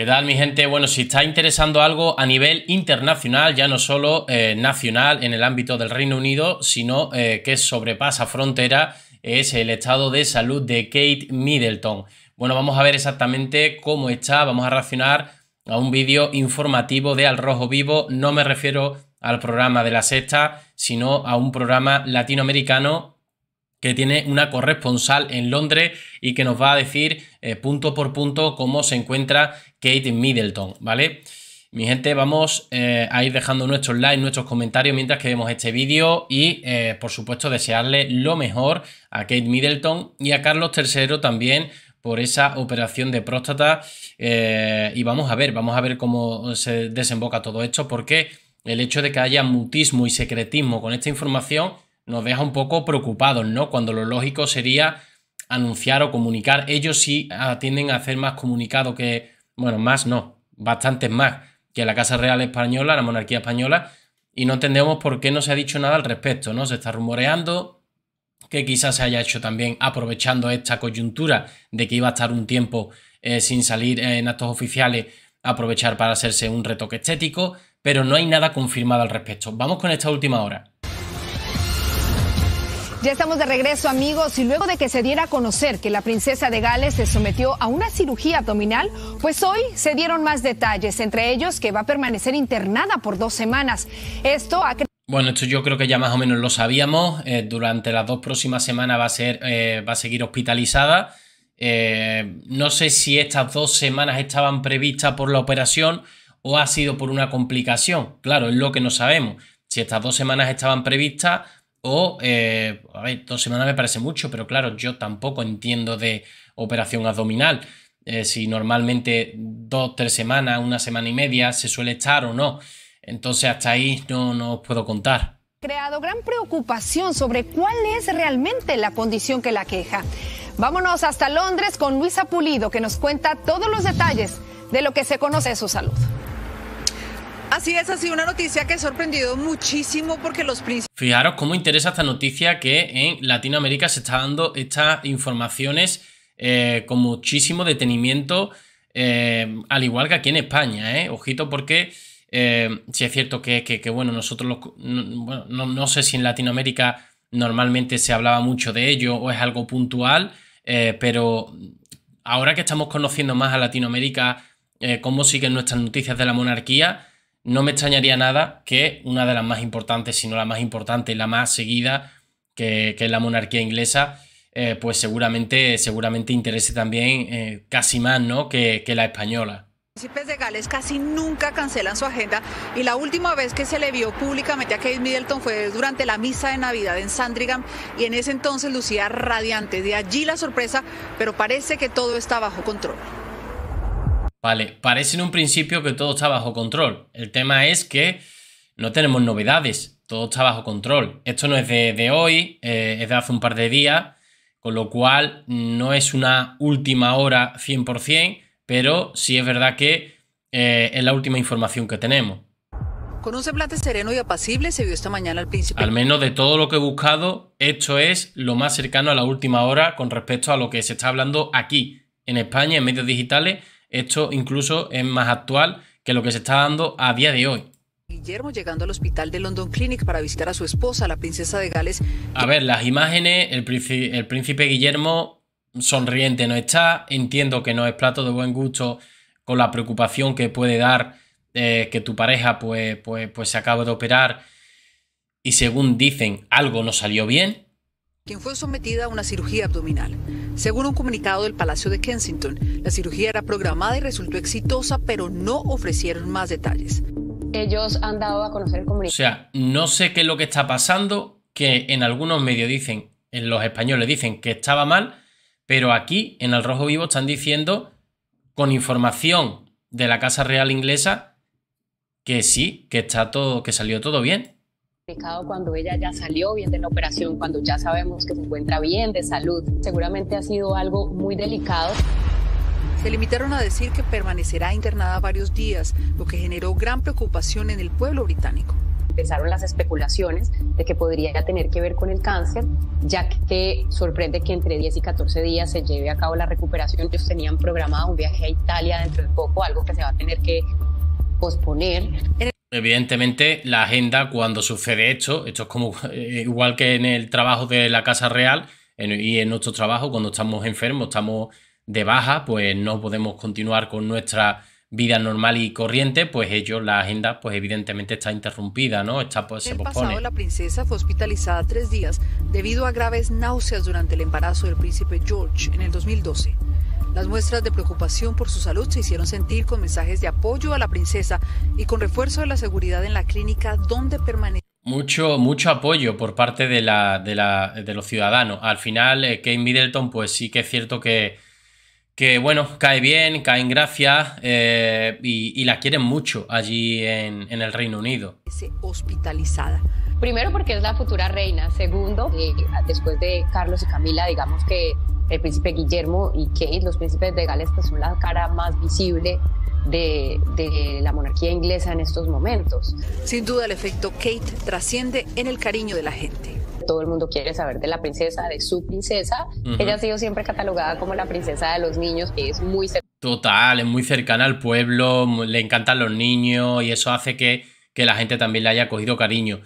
¿Qué tal mi gente? Bueno, si está interesando algo a nivel internacional, ya no solo eh, nacional en el ámbito del Reino Unido, sino eh, que sobrepasa frontera, es el estado de salud de Kate Middleton. Bueno, vamos a ver exactamente cómo está, vamos a reaccionar a un vídeo informativo de Al Rojo Vivo, no me refiero al programa de la sexta, sino a un programa latinoamericano que tiene una corresponsal en Londres y que nos va a decir eh, punto por punto cómo se encuentra Kate Middleton, ¿vale? Mi gente, vamos eh, a ir dejando nuestros likes, nuestros comentarios mientras que vemos este vídeo y, eh, por supuesto, desearle lo mejor a Kate Middleton y a Carlos III también por esa operación de próstata. y vamos a ver, vamos a ver cómo se desemboca todo esto, porque el hecho de que haya mutismo y secretismo con esta información nos deja un poco preocupados, ¿no? Cuando lo lógico sería anunciar o comunicar. Ellos sí ah, tienden a hacer más comunicado que, bueno, más no, bastantes más que la Casa Real Española, la monarquía española, y no entendemos por qué no se ha dicho nada al respecto, ¿no? Se está rumoreando que quizás se haya hecho también aprovechando esta coyuntura de que iba a estar un tiempo eh, sin salir en actos oficiales, aprovechar para hacerse un retoque estético, pero no hay nada confirmado al respecto. Vamos con esta última hora. Ya estamos de regreso amigos y luego de que se diera a conocer que la princesa de Gales se sometió a una cirugía abdominal, pues hoy se dieron más detalles, entre ellos que va a permanecer internada por dos semanas. Esto ha bueno, esto yo creo que ya más o menos lo sabíamos. Eh, durante las dos próximas semanas va a, ser, eh, va a seguir hospitalizada. Eh, no sé si estas dos semanas estaban previstas por la operación o ha sido por una complicación. Claro, es lo que no sabemos. Si estas dos semanas estaban previstas o, eh, a ver, dos semanas me parece mucho, pero claro, yo tampoco entiendo de operación abdominal. Eh, si normalmente dos, tres semanas, una semana y media se suele estar o no. Entonces hasta ahí no, no os puedo contar. Creado gran preocupación sobre cuál es realmente la condición que la queja. Vámonos hasta Londres con Luisa Pulido, que nos cuenta todos los detalles de lo que se conoce de su salud. Así es, así una noticia que ha sorprendido muchísimo porque los príncipes... Fijaros cómo interesa esta noticia que en Latinoamérica se está dando estas informaciones eh, con muchísimo detenimiento, eh, al igual que aquí en España, ¿eh? Ojito porque... si es cierto que, bueno, nosotros no, sé si en Latinoamérica normalmente se hablaba mucho de ello o es algo puntual, pero ahora que estamos conociendo más a Latinoamérica, cómo siguen nuestras noticias de la monarquía, no me extrañaría nada que una de las más importantes, si no la más importante, la más seguida, que, es la monarquía inglesa, eh, pues seguramente, seguramente interese también eh, casi más ¿no? que, la española Los príncipes de Gales casi nunca cancelan su agenda y la última vez que se le vio públicamente a Kate Middleton fue durante la misa de Navidad en Sandringham y en ese entonces lucía radiante. De allí la sorpresa, pero parece que todo está bajo control. Vale, parece en un principio que todo está bajo control. El tema es que no tenemos novedades, todo está bajo control. Esto no es de, hoy, eh, es de hace un par de días, con lo cual no es una última hora 100%, pero sí es verdad que eh, es la última información que tenemos. Con un semblante sereno y apacible se vio esta mañana al principio... Al menos de todo lo que he buscado, esto es lo más cercano a la última hora con respecto a lo que se está hablando aquí, en España, en medios digitales esto incluso es más actual que lo que se está dando a día de hoy. Guillermo llegando al hospital de London Clinic para visitar a su esposa, la princesa de Gales. A ver, las imágenes, el príncipe, Guillermo sonriente no está, entiendo que no es plato de buen gusto con la preocupación que puede dar eh, que tu pareja pues, pues, pues se acaba de operar y según dicen algo no salió bien. Quien fue sometida a una cirugía abdominal. Según un comunicado del Palacio de Kensington, la cirugía era programada y resultó exitosa, pero no ofrecieron más detalles. Ellos han dado a conocer el comunicado. O sea, no sé qué es lo que está pasando, que en algunos medios dicen, en los españoles dicen que estaba mal, pero aquí en el Rojo Vivo están diciendo con información de la Casa Real inglesa que sí, que está todo, que salió todo bien cuando ella ya salió bien de la operación, cuando ya sabemos que se encuentra bien de salud. Seguramente ha sido algo muy delicado. Se limitaron a decir que permanecerá internada varios días, lo que generó gran preocupación en el pueblo británico empezaron las especulaciones de que podría tener que ver con el cáncer, ya que sorprende que entre 10 y 14 días se lleve a cabo la recuperación. Ellos tenían programado un viaje a Italia dentro de poco, algo que se va a tener que posponer. En Evidentemente, la agenda cuando sucede esto, esto es como eh, igual que en el trabajo de la Casa Real y en nuestro trabajo, cuando estamos enfermos, estamos de baja, pues no podemos continuar con nuestra vida normal y corriente, pues ellos, la agenda, pues evidentemente está interrumpida, ¿no? Está, pues, se pospone. pasado, la princesa fue hospitalizada tres días debido a graves náuseas durante el embarazo del príncipe George en el 2012. Las muestras de preocupación por su salud se hicieron sentir con mensajes de apoyo a la princesa y con refuerzo de la seguridad en la clínica donde permanece. Mucho, mucho apoyo por parte de, la, de, la, de los ciudadanos. Al final, eh, Kate Middleton, pues sí que es cierto que, que bueno, cae bien, cae en gracia eh, y, la quieren mucho allí en, en el Reino Unido. Hospitalizada. Primero porque es la futura reina, segundo, eh, después de Carlos y Camila, digamos que el príncipe Guillermo y Kate, los príncipes de Gales, pues son la cara más visible de, la monarquía inglesa en estos momentos. Sin duda el efecto Kate trasciende en el cariño de la gente. Todo el mundo quiere saber de la princesa, de su princesa. Ella ha sido siempre catalogada como la princesa de los niños, que es muy... Total, es muy cercana al pueblo, le encantan los niños y eso hace que, que la gente también le haya cogido cariño.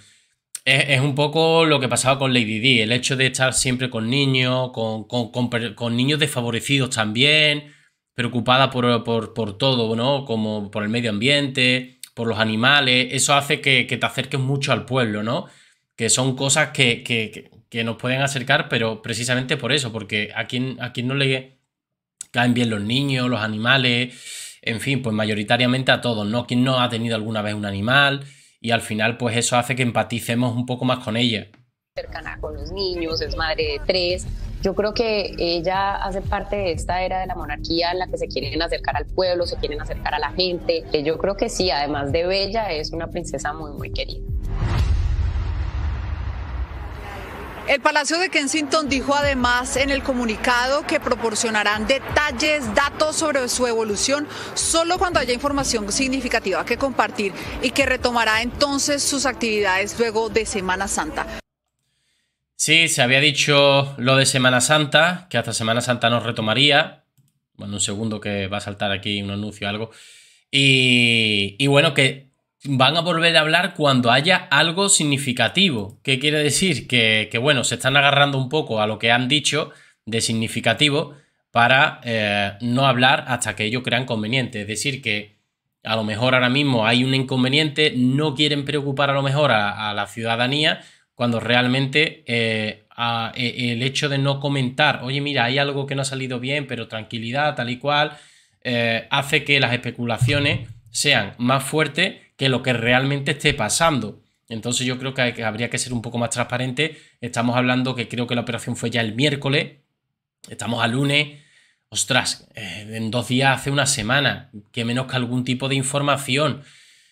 Es, un poco lo que pasaba con Lady D, el hecho de estar siempre con niños, con, niños desfavorecidos también, preocupada por, todo, ¿no? Como por el medio ambiente, por los animales, eso hace que, te acerques mucho al pueblo, ¿no? Que son cosas que, nos pueden acercar, pero precisamente por eso, porque a quien, a quien no le caen bien los niños, los animales, en fin, pues mayoritariamente a todos, ¿no? ¿Quién no ha tenido alguna vez un animal? y al final pues eso hace que empaticemos un poco más con ella. Cercana con los niños, es madre de tres. Yo creo que ella hace parte de esta era de la monarquía en la que se quieren acercar al pueblo, se quieren acercar a la gente. Yo creo que sí, además de bella, es una princesa muy, muy querida. El Palacio de Kensington dijo además en el comunicado que proporcionarán detalles, datos sobre su evolución solo cuando haya información significativa que compartir y que retomará entonces sus actividades luego de Semana Santa. Sí, se había dicho lo de Semana Santa, que hasta Semana Santa nos retomaría. Bueno, un segundo que va a saltar aquí un anuncio o algo. y bueno, que van a volver a hablar cuando haya algo significativo. ¿Qué quiere decir? Que, bueno, se están agarrando un poco a lo que han dicho de significativo para eh, no hablar hasta que ellos crean conveniente. Es decir, que a lo mejor ahora mismo hay un inconveniente, no quieren preocupar a lo mejor a, la ciudadanía cuando realmente eh, e, el hecho de no comentar, oye mira, hay algo que no ha salido bien, pero tranquilidad, tal y cual, eh, hace que las especulaciones sean más fuertes que lo que realmente esté pasando. Entonces yo creo que habría que ser un poco más transparente. Estamos hablando que creo que la operación fue ya el miércoles, estamos a lunes. Ostras, eh, en dos días hace una semana, que menos que algún tipo de información.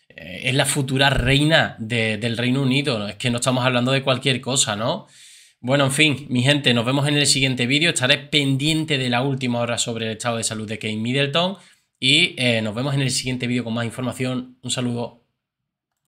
Eh, es la futura reina del Reino Unido, es que no estamos hablando de cualquier cosa, ¿no? Bueno, en fin, mi gente, nos vemos en el siguiente vídeo. Estaré pendiente de la última hora sobre el estado de salud de Kate Middleton. Y eh, nos vemos en el siguiente vídeo con más información. Un saludo.